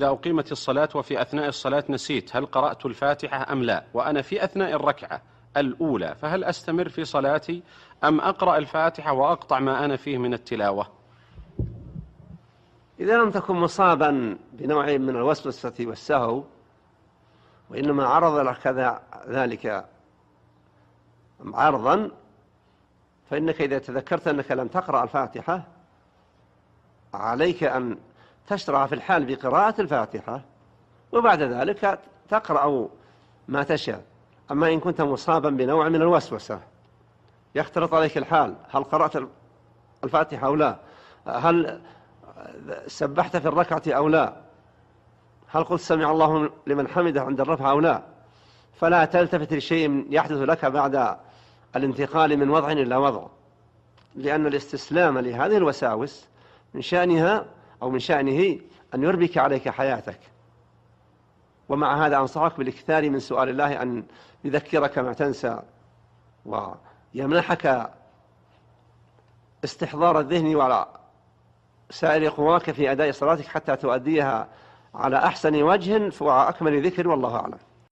إذا أقيمت الصلاة وفي أثناء الصلاة نسيت هل قرأت الفاتحة أم لا وأنا في أثناء الركعة الأولى فهل أستمر في صلاتي أم أقرأ الفاتحة وأقطع ما أنا فيه من التلاوة إذا لم تكن مصابا بنوع من الوسوسة والسهو وإنما عرض لك ذلك عرضا فإنك إذا تذكرت أنك لم تقرأ الفاتحة عليك أن تشرع في الحال بقراءة الفاتحة وبعد ذلك تقرأ ما تشاء أما إن كنت مصابا بنوع من الوسوسة يختلط عليك الحال هل قرأت الفاتحة أو لا هل سبحت في الركعة أو لا هل قلت سمع الله لمن حمده عند الرفع أو لا فلا تلتفت لشيء يحدث لك بعد الانتقال من وضع إلى وضع لأن الاستسلام لهذه الوساوس من شأنها أو من شأنه أن يربك عليك حياتك ومع هذا أنصحك بالاكثار من سؤال الله أن يذكرك ما تنسى ويمنحك استحضار الذهن وعلى سائر قواك في أداء صلاتك حتى تؤديها على أحسن وجه وعلى أكمل ذكر والله أعلم